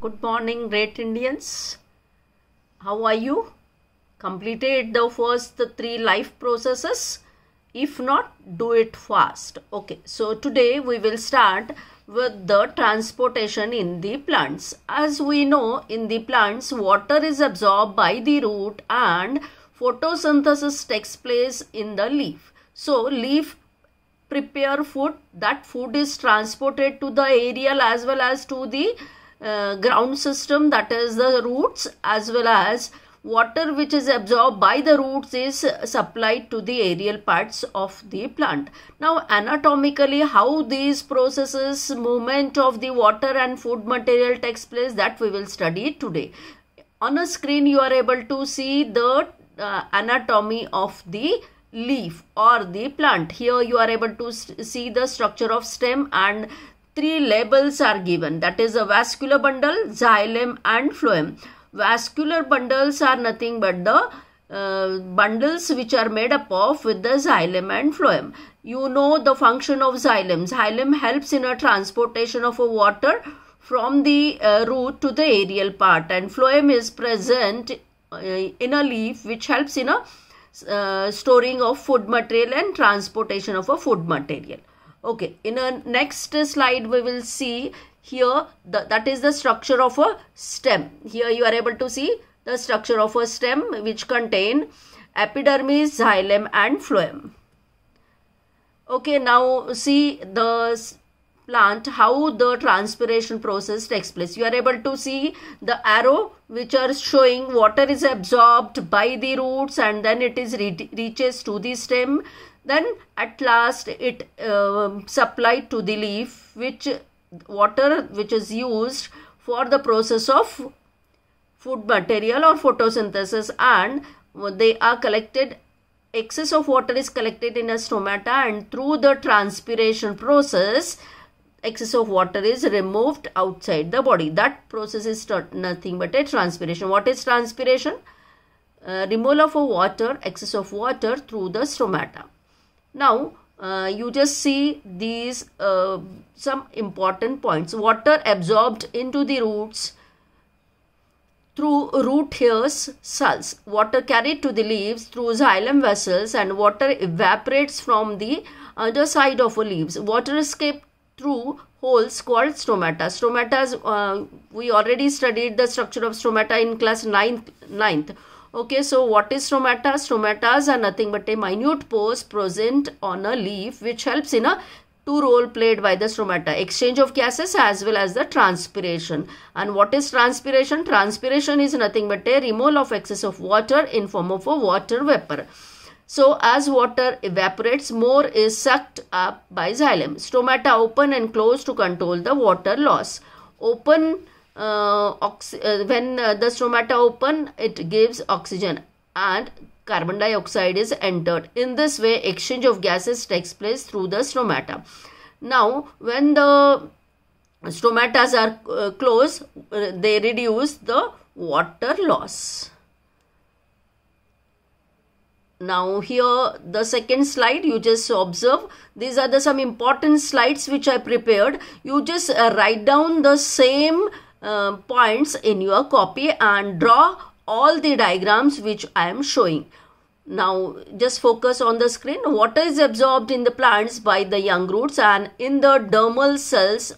Good morning, great Indians. How are you? Completed the first three life processes? If not, do it fast. Okay, so today we will start with the transportation in the plants. As we know, in the plants, water is absorbed by the root and photosynthesis takes place in the leaf. So, leaf prepare food. That food is transported to the aerial as well as to the uh, ground system that is the roots as well as water which is absorbed by the roots is supplied to the aerial parts of the plant. Now anatomically how these processes movement of the water and food material takes place that we will study today. On a screen you are able to see the uh, anatomy of the leaf or the plant. Here you are able to see the structure of stem and three labels are given that is a vascular bundle, xylem and phloem. Vascular bundles are nothing but the uh, bundles which are made up of with the xylem and phloem. You know the function of xylem. Xylem helps in a transportation of a water from the uh, root to the aerial part and phloem is present uh, in a leaf which helps in a uh, storing of food material and transportation of a food material okay in a next slide we will see here the, that is the structure of a stem here you are able to see the structure of a stem which contain epidermis xylem and phloem okay now see the plant how the transpiration process takes place. You are able to see the arrow which are showing water is absorbed by the roots and then it is re reaches to the stem. Then at last it uh, um, supplied to the leaf which water which is used for the process of food material or photosynthesis and they are collected excess of water is collected in a stomata and through the transpiration process excess of water is removed outside the body. That process is nothing but a transpiration. What is transpiration? Uh, removal of water, excess of water through the stomata. Now, uh, you just see these uh, some important points. Water absorbed into the roots through root hairs, cells. Water carried to the leaves through xylem vessels and water evaporates from the underside of leaves. Water escaped through holes called stromata. Stomata, uh, we already studied the structure of stromata in class 9th. Ninth, Okay, so what is stromata? Stromatas are nothing but a minute pores present on a leaf which helps in a two role played by the stromata exchange of gases as well as the transpiration and what is transpiration transpiration is nothing but a removal of excess of water in form of a water vapor so as water evaporates, more is sucked up by xylem. Stomata open and close to control the water loss. Open uh, uh, when uh, the stomata open, it gives oxygen and carbon dioxide is entered. In this way, exchange of gases takes place through the stomata. Now, when the stomata are uh, closed, uh, they reduce the water loss. Now here the second slide you just observe these are the some important slides which I prepared. You just uh, write down the same uh, points in your copy and draw all the diagrams which I am showing. Now just focus on the screen. Water is absorbed in the plants by the young roots and in the dermal cells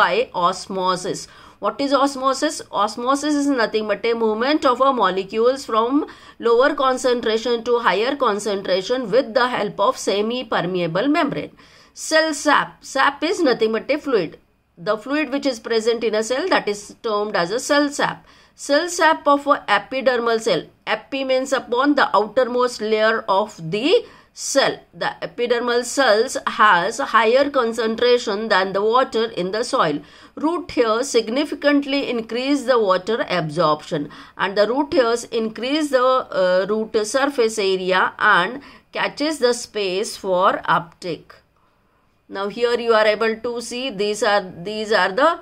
by osmosis. What is osmosis? Osmosis is nothing but a movement of a molecules from lower concentration to higher concentration with the help of semi-permeable membrane. Cell sap. Sap is nothing but a fluid. The fluid which is present in a cell that is termed as a cell sap cell sap of a epidermal cell. Epi means upon the outermost layer of the cell. The epidermal cells has higher concentration than the water in the soil. Root hairs significantly increase the water absorption and the root hairs increase the uh, root surface area and catches the space for uptake. Now here you are able to see these are these are the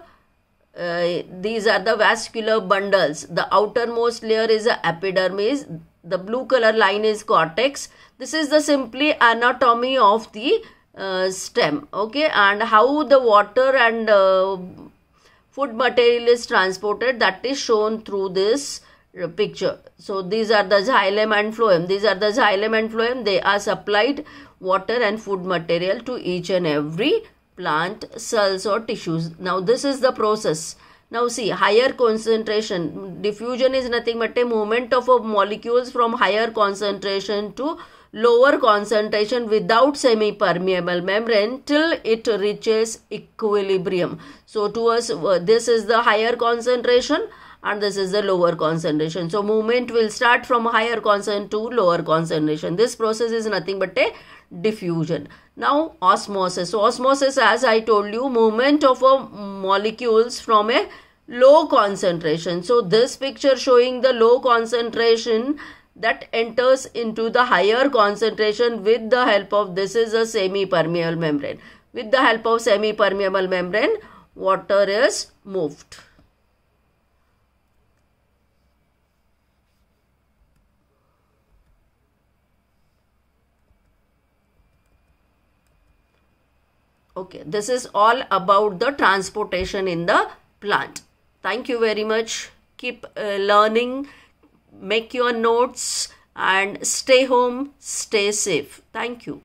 uh, these are the vascular bundles. The outermost layer is the epidermis the blue color line is cortex this is the simply anatomy of the uh, stem okay and how the water and uh, food material is transported that is shown through this uh, picture so these are the xylem and phloem these are the xylem and phloem they are supplied water and food material to each and every plant cells or tissues now this is the process now see higher concentration diffusion is nothing but a movement of molecules from higher concentration to lower concentration without semi-permeable membrane till it reaches equilibrium. So to us uh, this is the higher concentration and this is the lower concentration. So movement will start from higher concentration to lower concentration. This process is nothing but a diffusion. Now osmosis. So osmosis as I told you movement of molecules from a low concentration. So this picture showing the low concentration that enters into the higher concentration with the help of this is a semi-permeable membrane. With the help of semi-permeable membrane water is moved. Okay, this is all about the transportation in the plant. Thank you very much. Keep uh, learning, make your notes and stay home, stay safe. Thank you.